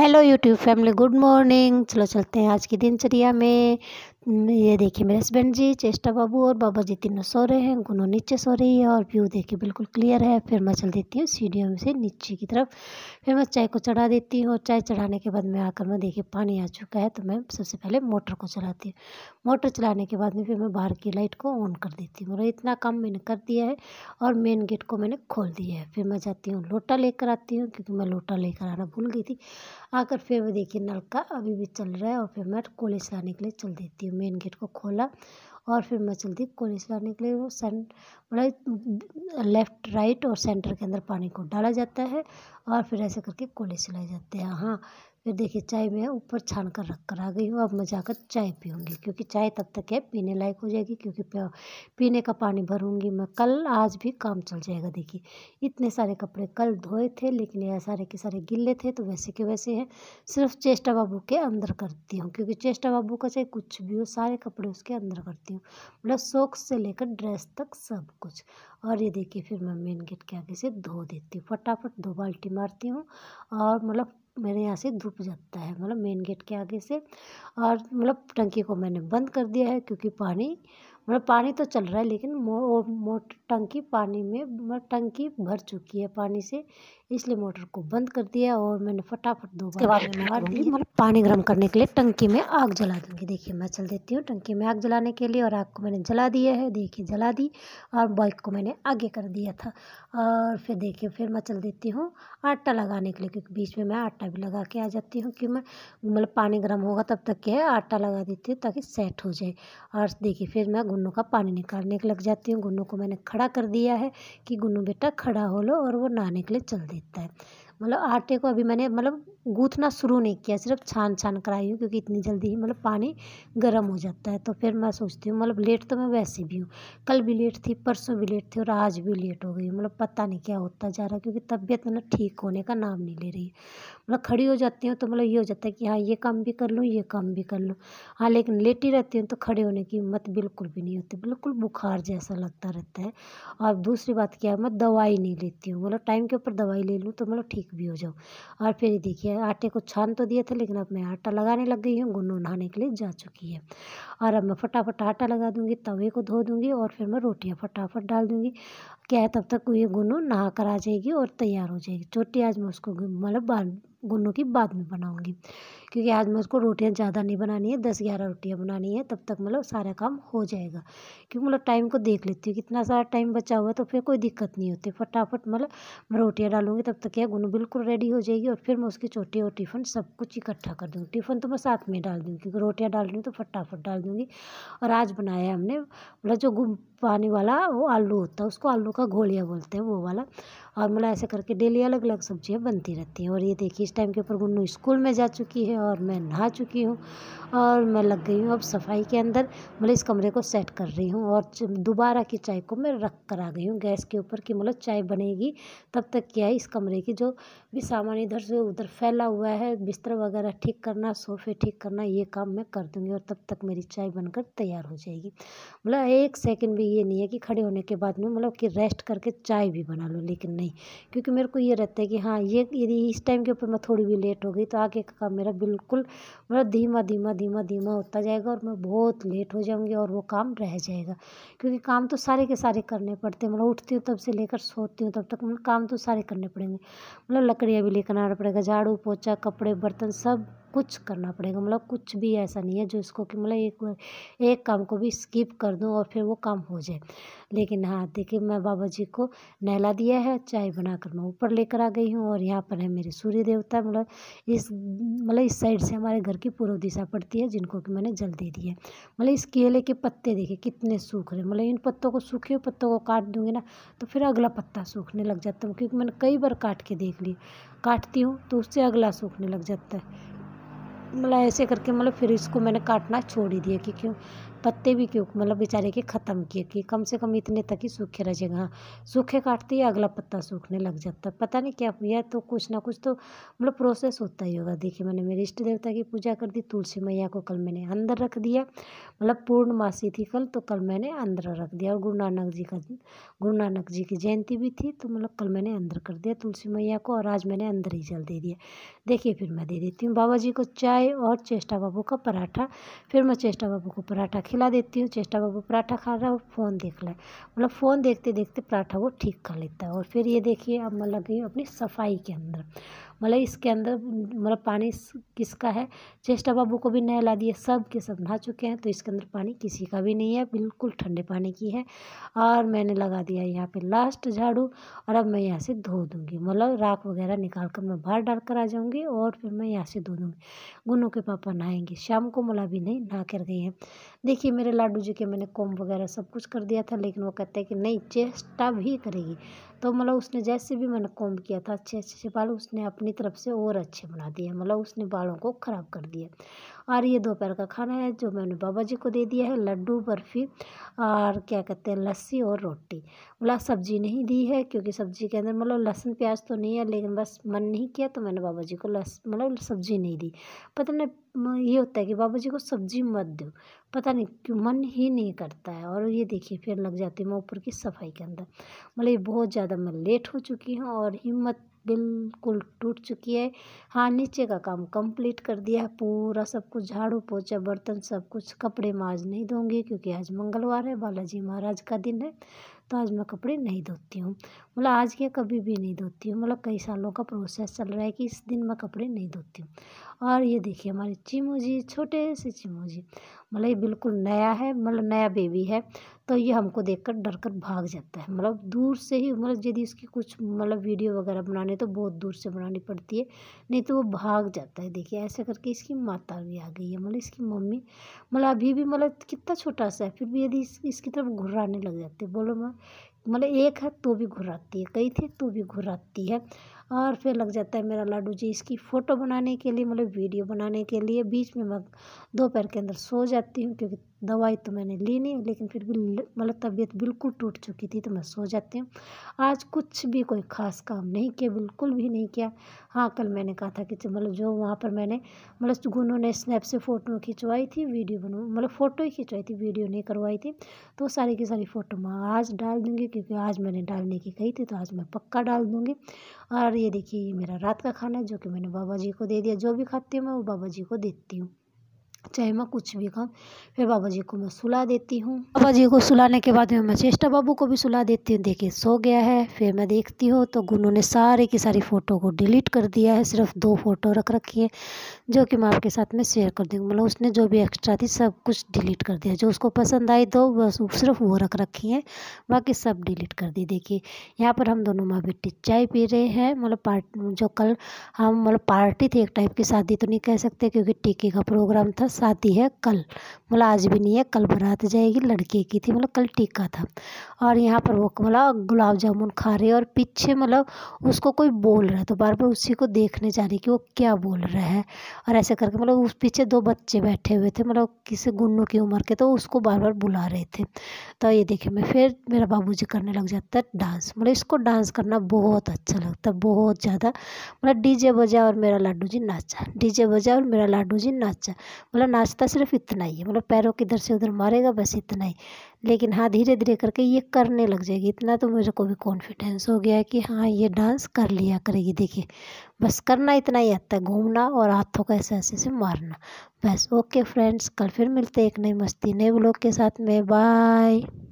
Hello YouTube family good morning चलो चलते हैं आज की दिनचर्या में ये देखिए मेरे हस्बैंड जी चेष्टा बाबू और बाबा जी तीनों सो रहे हैं गुनो नीचे सो रही है और व्यू देखिए बिल्कुल क्लियर है फिर मैं चल देती हूँ सीढ़ियों से नीचे की तरफ फिर मैं चाय को चढ़ा देती हूँ चाय चढ़ाने के बाद मैं आकर मैं देखिए पानी आ चुका है तो मैं सबसे पहले मोटर को चलाती हूँ मोटर चलाने के बाद में फिर मैं बाहर की लाइट को ऑन कर देती हूँ और इतना काम मैंने कर दिया है और मेन गेट को मैंने खोल दिया है फिर मैं जाती हूँ लोटा लेकर आती हूँ क्योंकि मैं लोटा लेकर आना भूल गई थी आकर फिर मैं देखिए नल का अभी भी चल रहा है और फिर मैं कोले चलाने के लिए चल देती हूँ फिर मेन गेट को खोला और फिर मैं चलती कोयले से के लिए वो सेंट मतलब लेफ्ट राइट और सेंटर के अंदर पानी को डाला जाता है और फिर ऐसे करके कोले सिलाए जाते हैं हाँ फिर देखिए चाय मैं ऊपर छान कर रख कर आ गई हूँ अब मैं जाकर चाय पीऊँगी क्योंकि चाय तब तक है पीने लायक हो जाएगी क्योंकि पीने का पानी भरूँगी मैं कल आज भी काम चल जाएगा देखिए इतने सारे कपड़े कल धोए थे लेकिन यह सारे के सारे गिले थे तो वैसे के वैसे हैं सिर्फ चेष्टा बाबू के अंदर करती हूँ क्योंकि चेष्टा बाबू का चाहे कुछ भी हो सारे कपड़े उसके अंदर करती हूँ मतलब शौक से लेकर ड्रेस तक सब कुछ और ये देखिए फिर मैं मेन गेट के आगे से धो देती हूँ फटाफट दो बाल्टी मारती हूँ और मतलब मेरे यहाँ से धूप जाता है मतलब मेन गेट के आगे से और मतलब टंकी को मैंने बंद कर दिया है क्योंकि पानी मतलब पानी तो चल रहा है लेकिन मो, मो टंकी पानी में मतलब टंकी भर चुकी है पानी से इसलिए मोटर को बंद कर दिया और मैंने फटाफट दो बार मार दी मतलब पानी गर्म करने के लिए टंकी में आग जला दूँगी देखिए मैं चल देती हूँ टंकी में आग जलाने के लिए और आग को मैंने जला दिया है देखिए जला दी और बाइक को मैंने आगे कर दिया था और फिर देखिए फिर मैं चल देती हूँ आटा लगाने के लिए क्योंकि बीच में मैं आटा भी लगा के आ जाती हूँ क्योंकि मैं मतलब पानी गर्म होगा तब तक क्या है आटा लगा देती हूँ ताकि सेट हो जाए और देखिए फिर मैं गुन्नों का पानी निकालने के लग जाती हूँ गुन्नों को मैंने खड़ा कर दिया है कि गुन्नू बेटा खड़ा हो लो और वो नहाने के लिए चल दे That. मतलब आटे को अभी मैंने मतलब गूथना शुरू नहीं किया सिर्फ छान छान कराई हूँ क्योंकि इतनी जल्दी ही मतलब पानी गर्म हो जाता है तो फिर मैं सोचती हूँ मतलब लेट तो मैं वैसे भी हूँ कल भी लेट थी परसों भी लेट थी और आज भी लेट हो गई मतलब पता नहीं क्या होता जा रहा क्योंकि तबीयत मतलब ठीक होने का नाम नहीं ले रही है मतलब खड़ी हो जाती हूँ तो मतलब ये हो जाता है कि हाँ ये काम भी कर लूँ ये काम भी कर लूँ हाँ लेकिन ही रहती हूँ तो खड़े होने की हिम्मत बिल्कुल भी नहीं होती बिल्कुल बुखार जैसा लगता रहता है और दूसरी बात क्या है मैं दवाई नहीं लेती हूँ मतलब टाइम के ऊपर दवाई ले लूँ तो मतलब ठीक ठीक भी हो जाओ और फिर देखिए आटे को छान तो दिए थे लेकिन अब मैं आटा लगाने लग गई हूँ गुन्नू नहाने के लिए जा चुकी है और अब मैं फटाफट आटा लगा दूँगी तवे को धो दूँगी और फिर मैं रोटियाँ फटाफट डाल दूँगी क्या है तब तक ये गुनो नहा कर आ जाएगी और तैयार हो जाएगी छोटी आज मैं उसको मतलब बाद गुनों की बाद में बनाऊंगी क्योंकि आज मैं उसको रोटियां ज़्यादा नहीं बनानी है दस ग्यारह रोटियां बनानी है तब तक मतलब सारा काम हो जाएगा क्योंकि मतलब टाइम को देख लेती हूँ कितना सारा टाइम बचा हुआ है तो फिर कोई दिक्कत नहीं होती फटाफट मतलब मैं रोटियाँ डालूंगी तब तक यह गुन्नू बिल्कुल रेडी हो जाएगी और फिर मैं उसकी चोटी और टिफ़िन सब कुछ इकट्ठा कर दूँगी टिफ़िन तो मैं साथ में डाल दूँगी क्योंकि रोटियाँ डाल रही हूँ तो फटाफट डाल दूँगी और आज बनाया हमने मतलब जो पानी वाला वो आलू होता है उसको आलू का घोलिया बोलते हैं वो वाला और मतलब ऐसे करके डेली अलग अलग सब्ज़ियाँ बनती रहती हैं और ये देखिए इस टाइम के ऊपर गुन्नू स्कूल में जा चुकी है और मैं नहा चुकी हूँ और मैं लग गई हूँ अब सफाई के अंदर मतलब इस कमरे को सेट कर रही हूँ और दोबारा की चाय को मैं रख कर आ गई हूँ गैस के ऊपर कि मतलब चाय बनेगी तब तक क्या है इस कमरे की जो भी सामान इधर से उधर फैला हुआ है बिस्तर वगैरह ठीक करना सोफे ठीक करना ये काम मैं कर दूँगी और तब तक मेरी चाय बनकर तैयार हो जाएगी मतलब एक सेकेंड भी ये नहीं है कि खड़े होने के बाद में मतलब कि रेस्ट करके चाय भी बना लो लेकिन नहीं क्योंकि मेरे को ये रहता है कि हाँ ये यदि इस टाइम के ऊपर मैं थोड़ी भी लेट हो गई तो आगे का काम मेरा बिल्कुल मतलब धीमा धीमा धीमा धीमा होता जाएगा और मैं बहुत लेट हो जाऊँगी और वो काम रह जाएगा क्योंकि काम तो सारे के सारे करने पड़ते हैं मतलब उठती हूँ तब से लेकर सोती हूँ तब तक मतलब काम तो सारे करने पड़ेंगे मतलब लकड़ियाँ भी लेकर आना पड़ेगा झाड़ू पोछा कपड़े बर्तन सब कुछ करना पड़ेगा मतलब कुछ भी ऐसा नहीं है जो इसको कि मतलब एक एक काम को भी स्किप कर दूँ और फिर वो काम हो जाए लेकिन हाँ देखिए मैं बाबा जी को नहला दिया है चाय बनाकर मैं ऊपर लेकर आ गई हूँ और यहाँ पर है मेरे सूर्य देवता मतलब इस मतलब इस साइड से हमारे घर की पूर्व दिशा पड़ती है जिनको कि मैंने जल दे दिया मतलब इस केले के पत्ते देखे कितने सूख रहे मतलब इन पत्तों को सूखे पत्तों को काट दूँगी ना तो फिर अगला पत्ता सूखने लग जाता हूँ क्योंकि मैंने कई बार काट के देख ली काटती हूँ तो उससे अगला सूखने लग जाता है मतलब ऐसे करके मतलब फिर इसको मैंने काटना छोड़ ही दिया कि क्यों पत्ते भी क्यों मतलब बेचारे के ख़त्म किए कि कम से कम इतने तक ही सूखे रह जाएगा हाँ सूखे काटते ही अगला पत्ता सूखने लग जाता पता नहीं क्या हुआ तो कुछ ना कुछ तो मतलब प्रोसेस होता ही होगा देखिए मैंने मेरे इष्ट देवता की पूजा कर दी तुलसी मैया को कल मैंने अंदर रख दिया मतलब पूर्णमासी थी कल तो कल मैंने अंदर रख दिया और गुरु नानक जी का गुरु नानक जी की जयंती भी थी तो मतलब कल मैंने अंदर कर दिया तुलसी मैया को और आज मैंने अंदर ही जल दे दिया देखिए फिर मैं दे देती हूँ बाबा जी को चाय और चेष्टा बाबू का पराठा फिर मैं चेष्टा बाबू को पराठा खिला देती हूँ चेष्टा बाबू पराठा खा रहा है और फ़ोन देख रहा है मतलब फ़ोन देखते देखते पराठा वो ठीक कर लेता है और फिर ये देखिए अब मैं लग गई अपनी सफाई के अंदर भले मतलब इसके अंदर मतलब पानी किसका है चेस्टा बाबू को भी नहला दिया सब के सब नहा चुके हैं तो इसके अंदर पानी किसी का भी नहीं है बिल्कुल ठंडे पानी की है और मैंने लगा दिया यहाँ पे लास्ट झाड़ू और अब मैं यहाँ से धो दूँगी मतलब राख वगैरह निकाल कर मैं बाहर डाल कर आ जाऊँगी और फिर मैं यहाँ से धो दूँगी गुनू के पापा नहाएंगे शाम को मतलब भी नहीं नहा कर गई हैं देखिए मेरे लाडू जी के मैंने कोम वगैरह सब कुछ कर दिया था लेकिन वो कहते हैं कि नहीं चेष्टा भी करेगी तो मतलब उसने जैसे भी मैंने कॉम्ब किया था अच्छे अच्छे से बाल उसने अपनी तरफ से और अच्छे बना दिए मतलब उसने बालों को ख़राब कर दिया और ये दोपहर का खाना है जो मैंने बाबा जी को दे दिया है लड्डू बर्फ़ी और क्या कहते हैं लस्सी और रोटी बोला सब्ज़ी नहीं दी है क्योंकि सब्ज़ी के अंदर मतलब लहसुन प्याज तो नहीं है लेकिन बस मन नहीं किया तो मैंने बाबा जी को लस मतलब सब्ज़ी नहीं दी पता नहीं ये होता है कि बाबा जी को सब्ज़ी मत दो पता नहीं क्यों मन ही नहीं करता है और ये देखिए फिर लग जाती है मैं ऊपर की सफाई के अंदर मतलब ये बहुत ज़्यादा मैं लेट हो चुकी हूँ और हिम्मत बिल्कुल टूट चुकी है हाँ नीचे का काम कंप्लीट कर दिया है पूरा सब कुछ झाड़ू पोछा बर्तन सब कुछ कपड़े मैं आज नहीं धोंगी क्योंकि आज मंगलवार है बालाजी महाराज का दिन है तो आज मैं कपड़े नहीं धोती हूँ मतलब आज क्या कभी भी नहीं धोती हूँ मतलब कई सालों का प्रोसेस चल रहा है कि इस दिन मैं कपड़े नहीं धोती हूँ और ये देखिए हमारे चिमू जी छोटे से चिमू जी मतलब ये बिल्कुल नया है मतलब नया बेबी है तो ये हमको देखकर डरकर भाग जाता है मतलब दूर से ही मतलब यदि इसकी कुछ मतलब वीडियो वगैरह बनाने तो बहुत दूर से बनानी पड़ती है नहीं तो वो भाग जाता है देखिए ऐसा करके इसकी माता भी आ गई है मतलब इसकी मम्मी मतलब अभी भी मतलब कितना छोटा सा है फिर भी यदि इस, इसकी तरफ घुराने लग जाते बोलो मैं मतलब एक है तो भी घुराती है कई थे तो भी घुराती है और फिर लग जाता है मेरा लाडू जी इसकी फ़ोटो बनाने के लिए मतलब वीडियो बनाने के लिए बीच में मैं दोपहर के अंदर सो जाती हूँ क्योंकि दवाई तो मैंने ली नहीं लेकिन फिर भी मतलब तबीयत बिल्कुल टूट चुकी थी तो मैं सो जाती हूँ आज कुछ भी कोई ख़ास काम नहीं किया बिल्कुल भी नहीं किया हाँ कल मैंने कहा था कि मतलब जो वहाँ पर मैंने मतलब उन्होंने स्नैप से फ़ोटो खिंचवाई थी वीडियो बनवा मतलब फ़ोटो ही खिंचवाई थी वीडियो नहीं करवाई थी तो सारी की सारी फ़ोटो मैं आज डाल दूँगी क्योंकि आज मैंने डालने की कही थी तो आज मैं पक्का डाल दूँगी और ये देखिए ये मेरा रात का खाना है जो कि मैंने बाबा जी को दे दिया जो भी खाती हूँ मैं वो बाबा जी को देती हूँ चाहे मैं कुछ भी खाऊं फिर बाबा जी को मैं सुला देती हूँ बाबा जी को सुलाने के बाद में मैं चेष्टा बाबू को भी सुला देती हूँ देखिए सो गया है फिर मैं देखती हूँ तो गुनू ने सारे की सारी फ़ोटो को डिलीट कर दिया है सिर्फ दो फ़ोटो रख रखी है जो कि मैं आपके साथ में शेयर कर दूँगी मतलब उसने जो भी एक्स्ट्रा थी सब कुछ डिलीट कर दिया जो उसको पसंद आई तो बस सिर्फ वो रख रखी है बाकी सब डिलीट कर दी देखिए यहाँ पर हम दोनों माँ बेटी चाय पी रहे हैं मतलब पार्ट जो कल हम मतलब पार्टी थी एक टाइप की शादी तो नहीं कह सकते क्योंकि टीके का प्रोग्राम था शादी है कल बोला मतलब आज भी नहीं है कल बारात जाएगी लड़के की थी मतलब कल टीका था और यहाँ पर वो मतलब गुलाब जामुन खा रहे और पीछे मतलब उसको कोई बोल रहा है तो बार बार उसी को देखने जा रही कि वो क्या बोल रहा है और ऐसे करके मतलब उस पीछे दो बच्चे बैठे हुए थे मतलब किसी गुन्नू की उम्र के तो उसको बार बार बुला रहे थे तो ये देखे मैं फिर मेरा बाबू करने लग जाता है डांस मतलब इसको डांस करना बहुत अच्छा लगता है बहुत ज़्यादा मतलब डीजे बजा और मेरा लाडू जी नाचा डीजे बजा और मेरा लाडू जी नाचा मतलब मतलब नाश्ता सिर्फ इतना ही है मतलब पैरों के इधर से उधर मारेगा बस इतना ही लेकिन हाँ धीरे धीरे करके ये करने लग जाएगी इतना तो मुझे को भी कॉन्फिडेंस हो गया है कि हाँ ये डांस कर लिया करेगी देखिए बस करना इतना ही आता है घूमना और हाथों का ऐसे ऐसे से मारना बस ओके फ्रेंड्स कल फिर मिलते एक नई मस्ती नए ब्लॉग के साथ में बाय